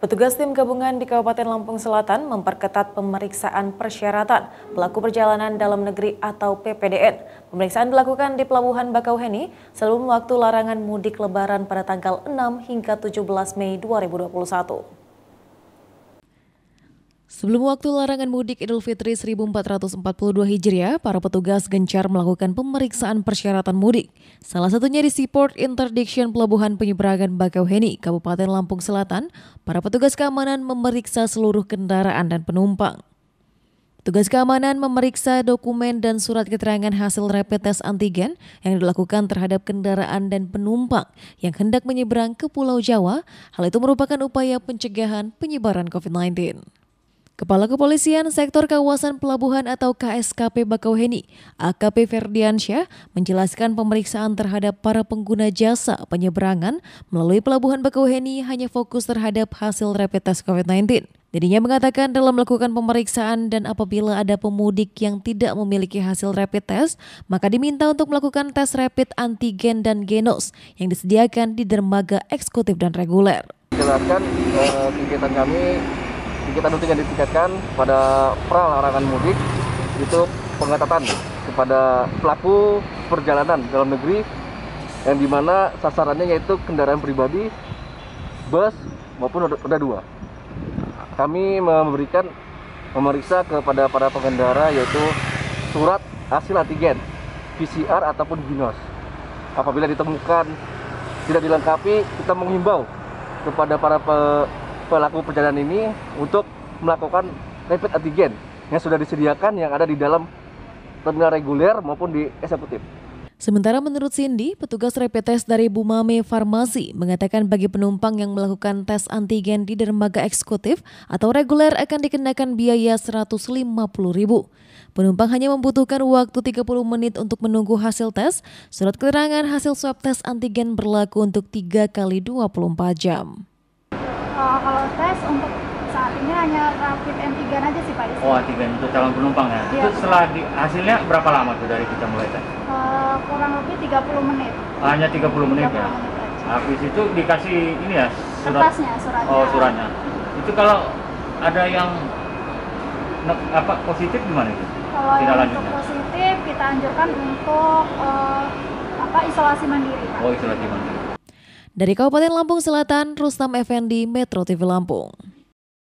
Petugas tim gabungan di Kabupaten Lampung Selatan memperketat pemeriksaan persyaratan pelaku perjalanan dalam negeri atau PPDN. Pemeriksaan dilakukan di Pelabuhan Bakauheni sebelum waktu larangan mudik lebaran pada tanggal 6 hingga 17 Mei 2021. Sebelum waktu larangan mudik Idul Fitri 1442 Hijriah, para petugas gencar melakukan pemeriksaan persyaratan mudik. Salah satunya di Seaport Interdiction Pelabuhan Penyeberangan Bakauheni, Kabupaten Lampung Selatan, para petugas keamanan memeriksa seluruh kendaraan dan penumpang. Tugas keamanan memeriksa dokumen dan surat keterangan hasil rapid test antigen yang dilakukan terhadap kendaraan dan penumpang yang hendak menyeberang ke Pulau Jawa. Hal itu merupakan upaya pencegahan penyebaran COVID-19. Kepala Kepolisian Sektor Kawasan Pelabuhan atau KSKP Bakauheni, AKP Ferdiansyah, menjelaskan pemeriksaan terhadap para pengguna jasa penyeberangan melalui Pelabuhan Bakauheni hanya fokus terhadap hasil rapid test COVID-19. Dirinya mengatakan dalam melakukan pemeriksaan dan apabila ada pemudik yang tidak memiliki hasil rapid test, maka diminta untuk melakukan tes rapid antigen dan genos yang disediakan di dermaga eksekutif dan reguler. Jelaskan eh, kegiatan kami kita ada yang ditingkatkan pada pelarangan mudik itu pengetatan kepada pelaku perjalanan dalam negeri yang dimana sasarannya yaitu kendaraan pribadi, bus maupun roda dua. Kami memberikan memeriksa kepada para pengendara yaitu surat hasil antigen, PCR ataupun ginos. Apabila ditemukan tidak dilengkapi, kita menghimbau kepada para pe pelaku perjalanan ini untuk melakukan rapid antigen yang sudah disediakan yang ada di dalam terminal reguler maupun di eksekutif. Sementara menurut Cindy, petugas rapid test dari Bumame Farmasi mengatakan bagi penumpang yang melakukan tes antigen di dermaga eksekutif atau reguler akan dikenakan biaya Rp150.000. Penumpang hanya membutuhkan waktu 30 menit untuk menunggu hasil tes. Surat keterangan hasil swab tes antigen berlaku untuk 3 kali 24 jam kalau tes untuk saat ini hanya rapid antigen aja sih Pak Oh antigen untuk calon penumpang ya. ya. Itu setelah di, hasilnya berapa lama tuh dari kita mulai tes? Uh, kurang lebih 30 menit. Hanya 30 menit 30 ya. Menit aja. Habis itu dikasih ini ya surat. Kertasnya suratnya. Oh suratnya. Itu kalau ada yang apa positif gimana itu? Kalau Tidak yang untuk positif kita anjurkan untuk uh, apa isolasi mandiri. Pak. Oh isolasi mandiri. Dari Kabupaten Lampung Selatan, Rustam Effendi, Metro TV Lampung.